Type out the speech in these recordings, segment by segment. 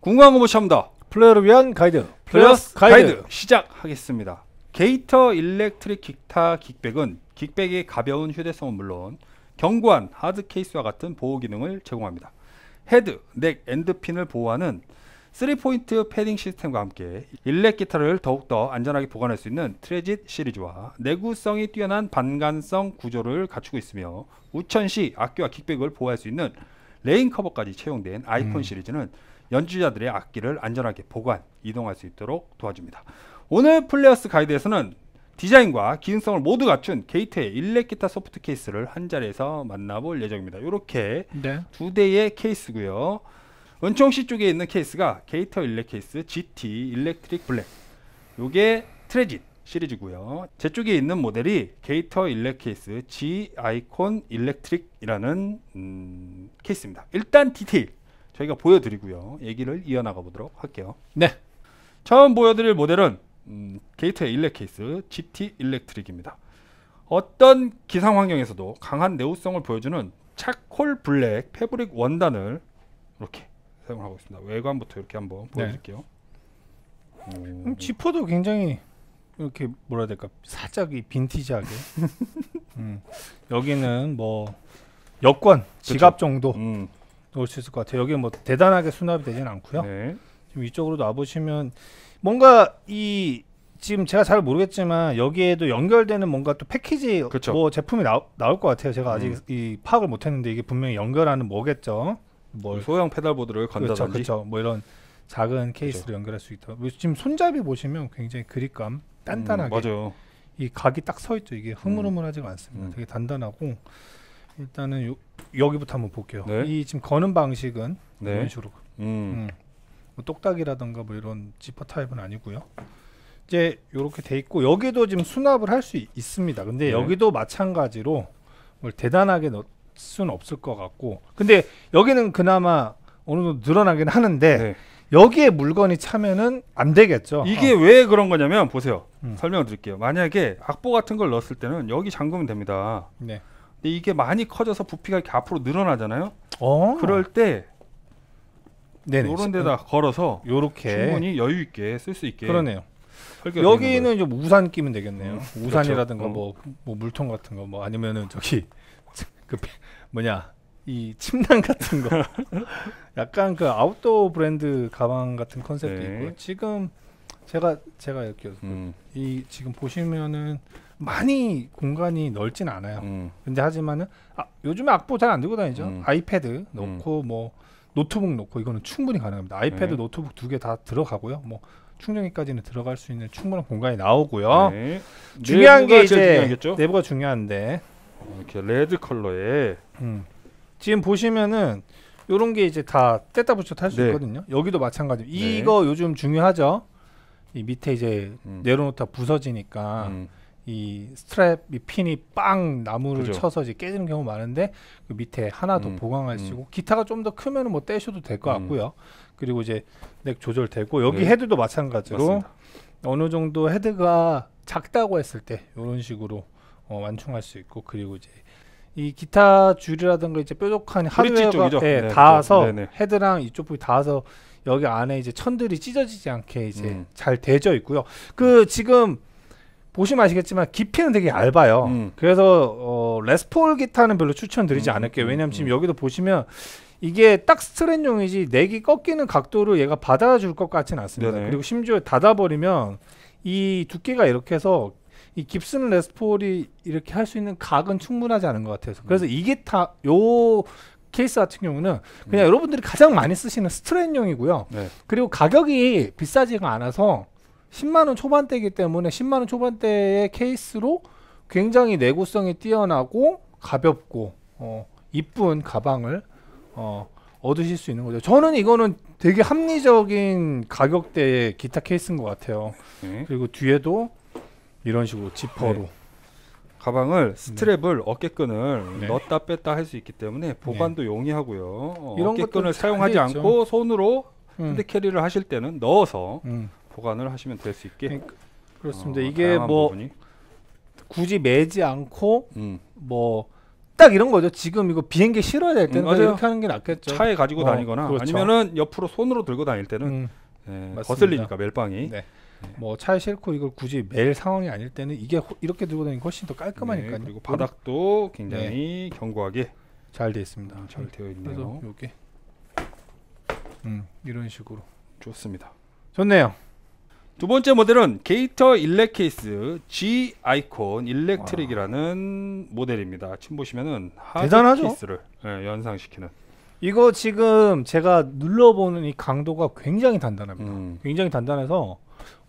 궁금한 거 모시합니다. 플레이어를 위한 가이드 플러스 가이드. 가이드. 시작하겠습니다. 게이터 일렉트릭 기타 긱백은 긱백의 가벼운 휴대성은 물론 견고한 하드 케이스와 같은 보호 기능을 제공합니다. 헤드, 넥, 엔드핀을 보호하는 3포인트 패딩 시스템과 함께 일렉 기타를 더욱더 안전하게 보관할 수 있는 트레짓 시리즈와 내구성이 뛰어난 반간성 구조를 갖추고 있으며 우천시 악기와 킥백을 보호할 수 있는 레인 커버까지 채용된 아이콘 음. 시리즈는 연주자들의 악기를 안전하게 보관, 이동할 수 있도록 도와줍니다. 오늘 플레어스 가이드에서는 디자인과 기능성을 모두 갖춘 게이트의 일렉 기타 소프트 케이스를 한 자리에서 만나볼 예정입니다. 이렇게 네. 두 대의 케이스고요. 은총 씨 쪽에 있는 케이스가 게이터 일렉 케이스 GT 일렉트릭 블랙. 요게 트레짓 시리즈고요. 제 쪽에 있는 모델이 게이터 일렉 케이스 G 아이콘 일렉트릭이라는 음, 케이스입니다. 일단 디테일 저희가 보여드리고요. 얘기를 이어나가 보도록 할게요. 네. 처음 보여드릴 모델은 음, 게이트의 일렉 케이스 GT 일렉트릭입니다. 어떤 기상 환경에서도 강한 내구성을 보여주는 차콜 블랙 패브릭 원단을 이렇게 사용하고 있습니다. 외관부터 이렇게 한번 네. 보여드릴게요. 네. 음, 지퍼도 굉장히 이렇게 뭐라 해야 될까 살짝 이 빈티지하게 음. 여기는 뭐 여권 지갑 그쵸? 정도 음. 놓을수 있을 것 같아요. 여기 뭐 대단하게 수납이 되진 않고요. 네. 지금 이쪽으로 놔보시면 뭔가 이 지금 제가 잘 모르겠지만 여기에도 연결되는 뭔가 또 패키지 그렇죠. 뭐 제품이 나, 나올 것 같아요. 제가 아직 음. 이 파악을 못했는데 이게 분명히 연결하는 뭐겠죠. 뭘 음, 소형 페달보드를 그렇죠, 건다든지 그렇죠, 그렇죠. 뭐 이런 작은 케이스를 그렇죠. 연결할 수 있다. 지금 손잡이 보시면 굉장히 그립감 단단하게 음, 맞아요. 이 각이 딱 서 있죠. 이게 흐물흐물하지가 않습니다. 음. 되게 단단하고 일단은 요, 여기부터 한번 볼게요. 네. 이 지금 거는 방식은 네. 이런 식으로 음. 음. 뭐 똑딱이라던가 뭐 이런 지퍼 타입은 아니고요. 이제 이렇게 돼 있고 여기도 지금 수납을 할 수 있습니다. 근데 네. 여기도 마찬가지로 뭘 대단하게 넣을 수는 없을 것 같고 근데 여기는 그나마 어느 정도 늘어나긴 하는데 네. 여기에 물건이 차면은 안 되겠죠. 이게 어. 왜 그런 거냐면 보세요. 음. 설명 드릴게요. 만약에 악보 같은 걸 넣었을 때는 여기 잠그면 됩니다. 네. 근데 이게 많이 커져서 부피가 이렇게 앞으로 늘어나잖아요. 어. 그럴 때 네네. 네. 요런 데다 음. 걸어서 요렇게 충분히 여유 있게 쓸 수 있게. 그러네요. 여기는 이제 우산 끼면 되겠네요. 음, 그렇죠. 우산이라든가 그렇죠. 뭐, 뭐 물통 같은 거뭐 아니면은 저기 그 뭐냐 이 침낭 같은 거 약간 그 아웃도어 브랜드 가방 같은 컨셉도 네. 있고 지금 제가 제가 이렇게 음. 이 지금 보시면은 많이 공간이 넓진 않아요. 음. 근데 하지만은 아, 요즘에 악보 잘 안 들고 다니죠. 음. 아이패드 음. 놓고 뭐 노트북 놓고 이거는 충분히 가능합니다. 아이패드 네. 노트북 두 개 다 들어가고요. 뭐 충전기까지는 들어갈 수 있는 충분한 공간이 나오고요. 네. 중요한 네, 게 이제 중요하겠죠? 내부가 중요한데 이렇게 레드 컬러에 음. 지금 보시면은 요런 게 이제 다 뗐다 붙였다 할수 네. 있거든요. 여기도 마찬가지. 네. 이거 요즘 중요하죠. 이 밑에 이제 음. 내려놓다 부서지니까 음. 이 스트랩 이 핀이 빵 나무를 그죠. 쳐서 이제 깨지는 경우 많은데 그 밑에 하나 더 음, 보강할 수 있고 음. 기타가 좀 더크면뭐 떼셔도 될것 음. 같고요. 그리고 이제 넥 조절되고 여기 네. 헤드도 마찬가지로 맞습니다. 어느 정도 헤드가 작다고 했을 때 이런 식으로 어, 완충할 수 있고 그리고 이제 이 기타 줄이라든가 이제 뾰족한 하드웨어가 예, 네, 닿아서 네, 네. 네. 헤드랑 이쪽 부분이 닿아서 여기 안에 이제 천들이 찢어지지 않게 이제 음. 잘되져 있고요. 그 지금 보시면 아시겠지만 깊이는 되게 얇아요. 음. 그래서 어, 레스폴 기타는 별로 추천드리지 음. 음 않을게요. 음, 왜냐면 지금 음. 여기도 보시면 이게 딱 스트랩용이지 내기 꺾이는 각도를 얘가 받아줄 것 같지는 않습니다. 네네. 그리고 심지어 닫아버리면 이 두께가 이렇게 해서 이 깁슨 레스폴이 이렇게 할 수 있는 각은 충분하지 않은 것 같아서 그래서 음. 이 기타 요 케이스 같은 경우는 그냥 여러분들이 가장 많이 쓰시는 스트랩용이고요. 네. 그리고 가격이 비싸지가 않아서 10만원 초반대이기 때문에 10만원 초반대의 케이스로 굉장히 내구성이 뛰어나고 가볍고 어, 이쁜 가방을 어, 얻으실 수 있는 거죠. 저는 이거는 되게 합리적인 가격대의 기타 케이스인 것 같아요. 네. 그리고 뒤에도 이런 식으로 지퍼로 네. 가방을 음. 스트랩을 네. 어깨끈을 넣었다 뺐다 할 수 있기 때문에 보관도 네. 용이하고요. 어, 어깨끈을 사용하지 않고 손으로 음. 핸드캐리를 하실 때는 넣어서 음. 보관을 하시면 될 수 있게 네, 그, 그렇습니다. 어, 이게 뭐 부분이. 굳이 매지 않고 음. 뭐딱 이런 거죠. 지금 이거 비행기 실어야 될 때는 음, 이렇게 하는 게 낫겠죠. 차에 가지고 어, 다니거나 그렇죠. 아니면은 옆으로 손으로 들고 다닐 때는 음, 예, 거슬리니까 멜빵이. 네. 네. 뭐 차에 싣고 이걸 굳이 멜 상황이 아닐 때는 이게 호, 이렇게 들고 다니는 훨씬 더깔끔하니까 네, 그리고 바닥도 굉장히 네. 견고하게 잘 되어 있습니다. 음, 잘 되어 있네요. 여기 음, 이런 식으로 좋습니다. 좋네요. 두 번째 모델은 게이터 일렉 케이스 G 아이콘 일렉트릭이라는 모델입니다. 지금 보시면은 대단하죠? 케이스를 예, 연상시키는. 이거 지금 제가 눌러보는 이 강도가 굉장히 단단합니다. 음. 굉장히 단단해서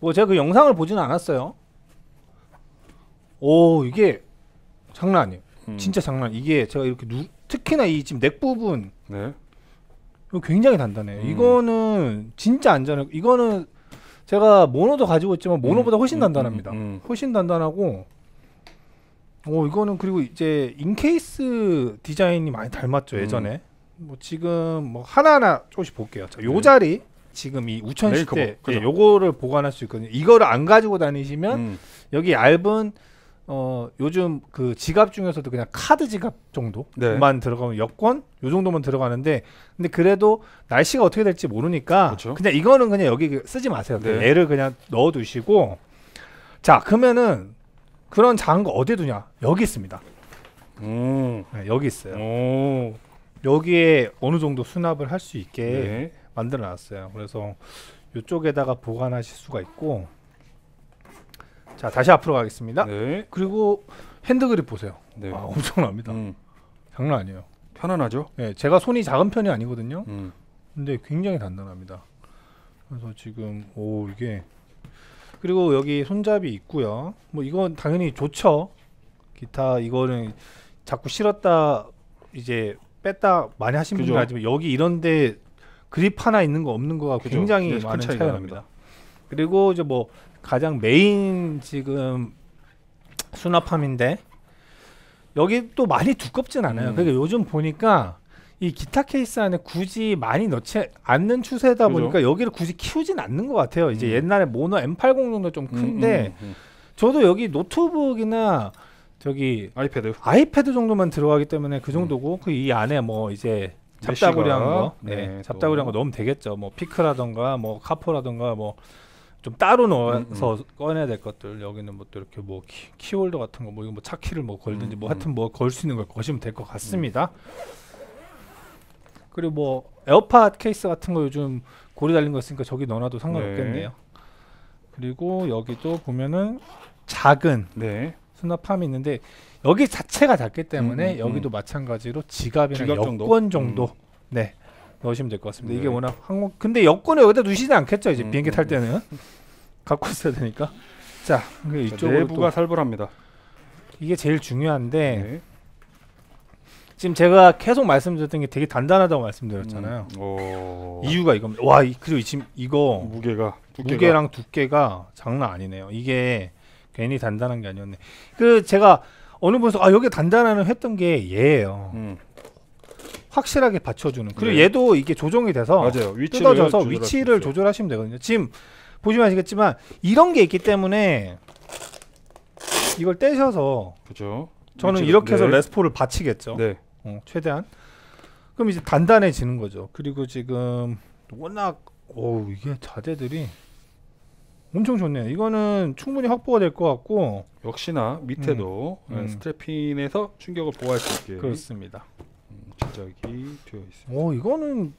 뭐 제가 그 영상을 보지는 않았어요. 오 이게 장난 아니에요. 음. 진짜 장난. 이게 제가 이렇게 누, 특히나 이 지금 넥 부분 네. 굉장히 단단해요. 음. 이거는 진짜 안전해. 이거는 제가 모노도 가지고 있지만 모노보다 훨씬 음, 단단합니다. 음, 음, 훨씬 단단하고 어 이거는 그리고 이제 인케이스 디자인이 많이 닮았죠 예전에 뭐 지금 뭐 하나하나 조금씩 볼게요. 자, 요 네. 자리 지금 이 우천 시대 예, 요거를 보관할 수 있거든요. 이거를 안 가지고 다니시면 음. 여기 얇은 어 요즘 그 지갑 중에서도 그냥 카드 지갑 정도만 네. 들어가면 여권 요 정도만 들어가는데 근데 그래도 날씨가 어떻게 될지 모르니까 그렇죠. 그냥 이거는 그냥 여기 그 쓰지 마세요. 그 네. 애를 그냥 넣어 두시고 자 그러면은 그런 작은 거 어디에 두냐 여기 있습니다. 음. 네, 여기 있어요. 오. 여기에 어느 정도 수납을 할 수 있게 네. 만들어 놨어요. 그래서 이쪽에다가 보관하실 수가 있고 자 다시 앞으로 가겠습니다. 네. 그리고 핸드그립 보세요. 네. 아, 엄청납니다. 음. 장난 아니에요. 편안하죠? 네, 제가 손이 작은 편이 아니거든요. 음. 근데 굉장히 단단합니다. 그래서 지금 오 이게 그리고 여기 손잡이 있고요. 뭐 이건 당연히 좋죠. 기타 이거는 자꾸 실었다 이제 뺐다 많이 하신 분들 아지만 여기 이런데 그립 하나 있는 거 없는 거가 굉장히 많은 차이가 납니다. 그리고 이제 뭐 가장 메인 지금 수납함인데 여기 또 많이 두껍진 않아요. 음. 그러니까 요즘 보니까 이 기타 케이스 안에 굳이 많이 넣지 않는 추세다 그죠? 보니까 여기를 굳이 키우진 않는 것 같아요. 이제 음. 옛날에 모노 M80 정도 좀 음, 큰데 음, 음, 음, 저도 여기 노트북이나 저기 아이패드 아이패드 정도만 들어가기 때문에 그 정도고 그 이 안에 뭐 이제 잡다구리한 거, 네, 네 잡다구리한 거 넣으면 되겠죠. 뭐 피크라던가 뭐 카포라던가 뭐좀 따로 넣어서 음, 음, 꺼내야 될 것들 여기는 뭐 또 이렇게 뭐 키, 홀더 같은 거 뭐 이거 뭐 차키를 뭐 걸든지 뭐 음, 음. 하여튼 뭐 걸 수 있는 걸 거시면 될 것 같습니다. 그리고 뭐 에어팟 케이스 같은 거 요즘 고리 달린 거 있으니까 저기 넣어놔도 상관없겠네요. 네. 그리고 여기도 보면은 작은 네. 수납함이 있는데 여기 자체가 작기 때문에 음, 음, 여기도 음. 마찬가지로 지갑이나 지갑 여권 정도, 정도 네 넣으시면 될 것 같습니다. 네. 이게 워낙 항공 근데 여권을 여기다 두시지 않겠죠 이제 음, 비행기 음, 탈 음. 때는 갖고 있어야 되니까. 자 이쪽 내부가 살벌합니다. 이게 제일 중요한데 네. 지금 제가 계속 말씀드렸던 게 되게 단단하다고 말씀드렸잖아요. 음. 이유가 이겁니다. 와, 그리고 지금 이거 무게가 두께가. 무게랑 두께가 장난 아니네요. 이게 괜히 단단한 게 아니었네. 그 제가 어느 분석 아 여기 단단하는 했던 게 얘예요. 음. 확실하게 받쳐주는. 그리고 네. 얘도 이게 조정이 돼서 맞아요. 위치를 뜯어져서 조절할 위치를 조절하시면 되거든요. 지금 보시면 아시겠지만 이런 게 있기 때문에 이걸 떼셔서 그죠. 저는 위치를, 이렇게 해서 네. 레스포를 받치겠죠. 네. 어, 최대한. 그럼 이제 단단해지는 거죠. 그리고 지금 워낙 오 이게 자재들이 엄청 좋네요. 이거는 충분히 확보가 될 것 같고 역시나 밑에도 음, 네, 음. 스트레핀에서 충격을 보호할 수 있게 그렇습니다. 제작이 되어 있습니다. 오 어, 이거는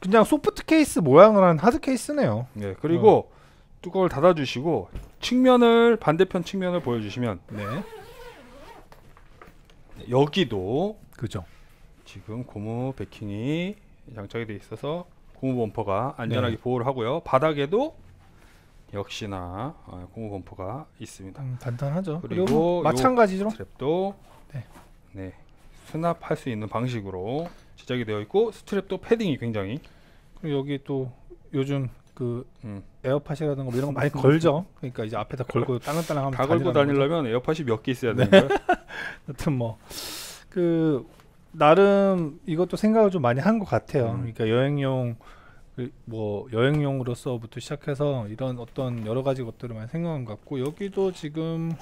그냥 소프트 케이스 모양을 한 하드 케이스네요. 네 그리고 어. 뚜껑을 닫아주시고 측면을 반대편 측면을 보여주시면 네. 네 여기도 그죠. 지금 고무 베킹이 장착이 돼 있어서 고무 범퍼가 안전하게 네. 보호를 하고요. 바닥에도 역시나 어, 고무 범퍼가 있습니다. 음, 단단하죠. 그리고, 마찬가지로 트랩도 네. 네. 수납할 수 있는 방식으로 제작이 되어 있고 스트랩도 패딩이 굉장히 그리고 여기 또 요즘 그 음. 에어팟이라든가 뭐 이런 거 많이 걸죠. 그러니까 이제 앞에다 걸고 땅땅하면 다 걸고 다니려면 에어팟이 몇 개 있어야 네. 되는 거예요. 하여튼 뭐 그 나름 이것도 생각을 좀 많이 한것 같아요. 음. 그러니까 여행용 그 뭐 여행용으로서부터 시작해서 이런 어떤 여러 가지 것들을 많이 생각한 것 같고 여기도 지금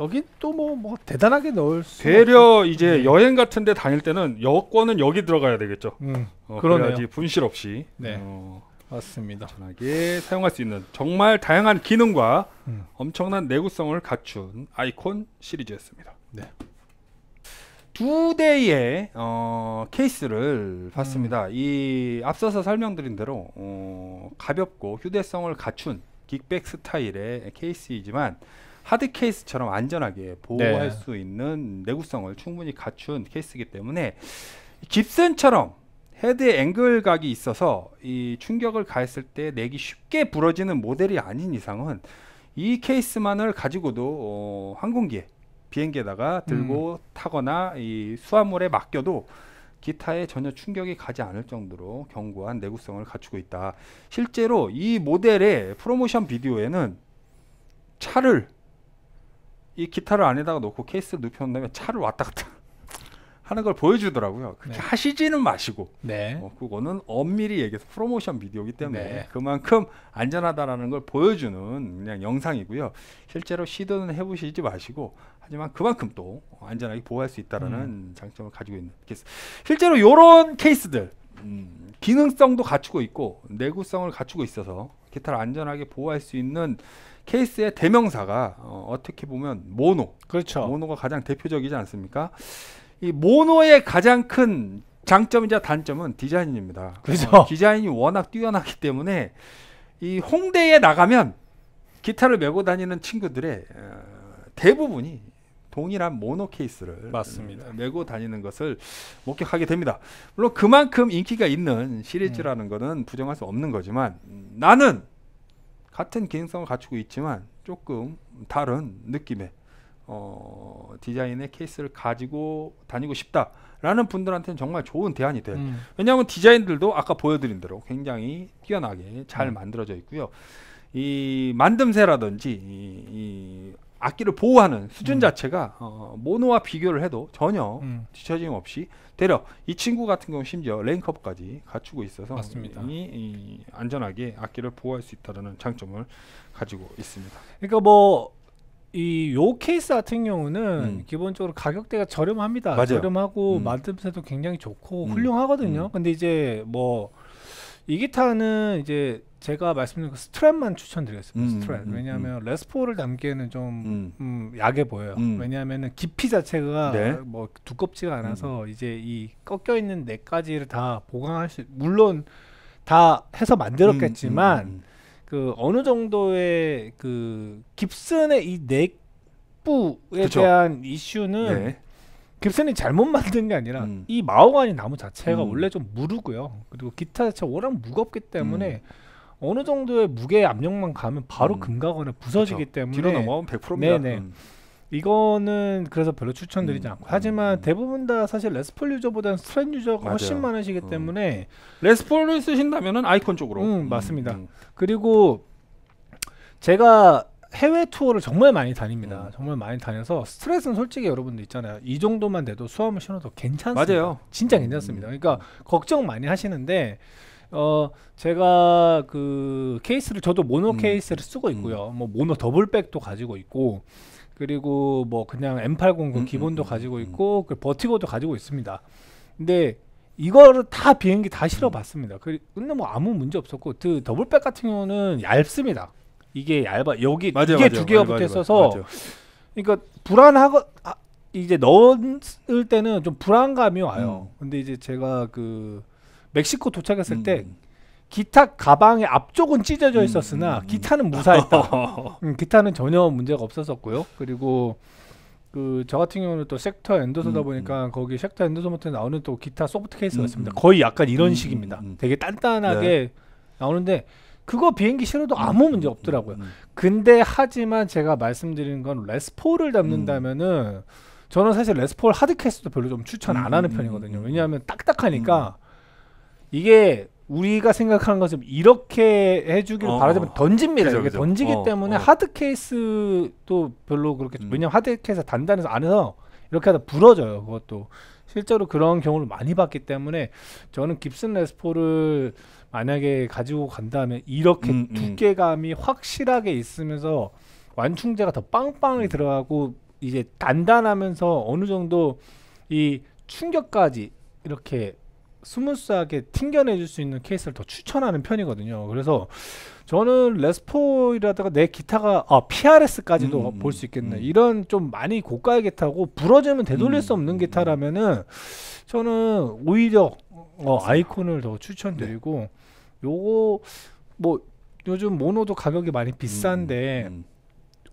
여긴 또뭐뭐 뭐 대단하게 넣을 수 되려 이제 네. 여행 같은데 다닐 때는 여권은 여기 들어가야 되겠죠. 음, 어, 그래야지 분실 없이 네. 어, 맞습니다. 편하게 사용할 수 있는 정말 다양한 기능과 음. 엄청난 내구성을 갖춘 아이콘 시리즈였습니다. 네. 두 대의 어, 케이스를 봤습니다. 음. 이 앞서서 설명드린 대로 어, 가볍고 휴대성을 갖춘 긱백 스타일의 케이스이지만 하드 케이스처럼 안전하게 보호할 네. 수 있는 내구성을 충분히 갖춘 케이스이기 때문에 깁슨처럼 헤드 앵글 각이 있어서 이 충격을 가했을 때 내기 쉽게 부러지는 모델이 아닌 이상은 이 케이스만을 가지고도 어, 항공기에 비행기에다가 들고 음. 타거나 이 수화물에 맡겨도 기타에 전혀 충격이 가지 않을 정도로 견고한 내구성을 갖추고 있다. 실제로 이 모델의 프로모션 비디오에는 차를 이 기타를 안에다가 놓고 케이스를 눕혀놓은 다음에 차를 왔다 갔다 하는 걸 보여주더라고요. 그렇게 네. 하시지는 마시고 네. 어, 그거는 엄밀히 얘기해서 프로모션 비디오이기 때문에 네. 그만큼 안전하다라는 걸 보여주는 그냥 영상이고요. 실제로 시도는 해보시지 마시고 하지만 그만큼 또 안전하게 보호할 수 있다라는 음. 장점을 가지고 있는 케이스. 실제로 이런 케이스들 음, 기능성도 갖추고 있고 내구성을 갖추고 있어서 기타를 안전하게 보호할 수 있는 케이스의 대명사가 어, 어떻게 보면 모노. 그렇죠. 모노가 가장 대표적이지 않습니까? 이 모노의 가장 큰 장점이자 단점은 디자인입니다. 그렇죠. 어, 디자인이 워낙 뛰어나기 때문에 이 홍대에 나가면 기타를 메고 다니는 친구들의 어, 대부분이 동일한 모노 케이스를 음, 맞습니다. 메고 다니는 것을 목격하게 됩니다. 물론 그만큼 인기가 있는 시리즈라는 음. 것은 부정할 수 없는 거지만 음, 나는 같은 기능성을 갖추고 있지만 조금 다른 느낌의 어, 디자인의 케이스를 가지고 다니고 싶다라는 분들한테는 정말 좋은 대안이 돼요. 음. 왜냐하면 디자인들도 아까 보여드린 대로 굉장히 뛰어나게 잘 음. 만들어져 있고요. 이 만듦새라든지 이, 이 악기를 보호하는 수준 음. 자체가 어, 모노와 비교를 해도 전혀 음. 뒤처짐 없이 때려 이 친구 같은 경우 심지어 랭커까지 갖추고 있어서 맞습니다. 이, 이 안전하게 악기를 보호할 수 있다라는 장점을 가지고 있습니다. 그러니까 뭐 이 요 케이스 같은 경우는 음. 기본적으로 가격대가 저렴합니다. 맞아요. 저렴하고 음. 만듦새도 굉장히 좋고 음. 훌륭하거든요. 음. 근데 이제 뭐이 기타는 이제 제가 말씀드린 그 스트랩만 추천드리겠습니다. 음, 스트랩. 음, 왜냐하면 음. 레스포를 담기에는 좀 음. 음, 약해 보여요. 음. 왜냐하면은 깊이 자체가 네. 뭐 두껍지가 않아서 이제 이 꺾여 있는 네가지를 다 보강할 수 물론 다 해서 만들었겠지만 그 어느 정도의 그 깁슨의 이 넥부에 그쵸. 대한 이슈는 네. 깁슨이 잘못 만든 게 아니라 음. 이 마호가니 나무 자체가 음. 원래 좀 무르고요. 그리고 기타 자체가 워낙 무겁기 때문에 음. 어느 정도의 무게 압력만 가면 바로 음. 금가거나 부서지기 그쵸. 때문에 뒤로 넘어가면 100%입니다. 네네. 음. 이거는 그래서 별로 추천드리지 음, 않고 하지만 음. 대부분 다 사실 레스폴 유저보다는 스트랜 유저가 맞아요. 훨씬 많으시기 음. 때문에 레스폴을 쓰신다면은 아이콘 쪽으로 음, 맞습니다 그리고 제가 해외 투어를 정말 많이 다닙니다. 음. 정말 많이 다녀서 스트레스는 솔직히 여러분들 있잖아요. 이 정도만 돼도 수화물 신어도 괜찮습니다. 맞아요. 진짜 음. 괜찮습니다. 그러니까 음. 걱정 많이 하시는데 어 제가 그 케이스를 저도 모노 음. 케이스를 쓰고 음. 있고요. 음. 뭐 모노 더블백도 가지고 있고 그리고 뭐 그냥 M809 그 기본도 가지고 있고 그 버티고도 가지고 있습니다. 근데 이거를 다 비행기 다 실어봤습니다. 그, 근데 뭐 아무 문제 없었고 그 더블백 같은 경우는 얇습니다. 이게 얇아 여기 맞아 이게 맞아두 아, 개가 붙어 있어서 그러니까 불안하고 아, 이제 넣을 때는 좀 불안감이 와요. 음. 근데 이제 제가 그 멕시코 도착했을 음. 때 기타 가방의 앞쪽은 찢어져 있었으나 음. 음, 음. 기타는 무사했다. 음, 기타는 전혀 문제가 없었었고요. 그리고 그 저 같은 경우는 또 섹터 엔더서다 음, 보니까 거기 섹터 엔더서부터 나오는 또 기타 소프트 케이스가 있습니다. 거의 약간 이런 식입니다. 되게 단단하게 네. 나오는데 그거 비행기 실어도 음, 아무 음, 문제 음, 없더라고요. 근데 하지만 제가 말씀드리는 건 레스포를 담는다면은 저는 사실 레스폴 하드캐스도 별로 좀 추천 안 하는 편이거든요. 왜냐하면 딱딱하니까 이게 우리가 생각하는 것은 이렇게 해주길 어, 바라자면 어. 던집니다. 그죠, 이게 던지기 어, 때문에 어. 하드 케이스도 별로 그렇게 음. 왜냐면 하드 케이스 단단해서 안에서 이렇게 하다 부러져요. 그것도 실제로 그런 경우를 많이 봤기 때문에 저는 깁슨 레스포를 만약에 가지고 간다면 이렇게 음, 음. 두께감이 확실하게 있으면서 완충제가 더 빵빵히 음. 들어가고 이제 단단하면서 어느 정도 이 충격까지 이렇게 스무스하게 튕겨내줄 수 있는 케이스를 더 추천하는 편이거든요. 그래서 저는 레스포이라다가 내 기타가 아 PRS까지도 음, 음 볼수 음. 있겠네. 음. 이런 좀 많이 고가의 기타고 부러지면 되돌릴 음, 수 없는 기타라면은 저는 오히려 어, 아이콘을 더 추천드리고 네. 요거 뭐 요즘 모노도 가격이 많이 비싼데 음, 음.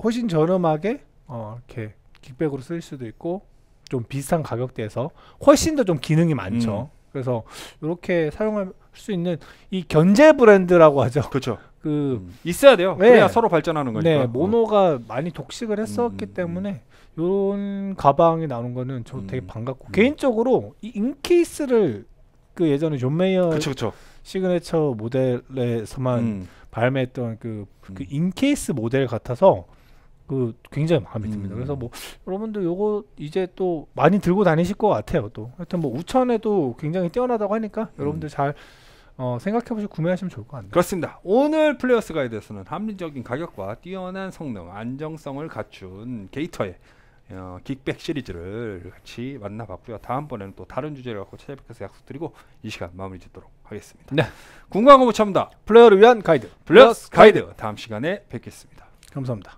훨씬 저렴하게 어, 이렇게 킥백으로 쓸 수도 있고 좀 비슷한 가격대에서 훨씬 더 좀 기능이 많죠. 음. 그래서 이렇게 사용할 수 있는 이 견제 브랜드라고 하죠. 그렇죠. 그 음. 있어야 돼요. 네. 그래야 서로 발전하는 거니까. 네, 음. 모노가 어. 많이 독식을 했었기 음, 때문에 이런 가방이 나온 거는 저 되게 반갑고 개인적으로 이 인케이스를 그 예전에 존 메이어 그쵸, 그쵸. 시그네처 모델에서만 음. 발매했던 그, 음. 그 인케이스 모델 같아서 그 굉장히 마음에 듭니다. 음. 그래서 뭐 여러분들 요거 이제 또 많이 들고 다니실 것 같아요. 또 하여튼 뭐 우천에도 굉장히 뛰어나다고 하니까 음. 여러분들 음. 잘 어, 생각해보시고 구매하시면 좋을 것 같네요. 그렇습니다. 오늘 플레이어스 가이드에서는 합리적인 가격과 뛰어난 성능, 안정성을 갖춘 게이터의 어, 긱백 시리즈를 같이 만나봤고요. 다음번에는 또 다른 주제를 갖고 찾아뵙겠습니다 약속드리고 이 시간 마무리 짓도록 하겠습니다. 네. 궁금한 거못 참다. 플레이어를 위한 가이드. 플러스 가이드. 다음 시간에 뵙겠습니다. 감사합니다.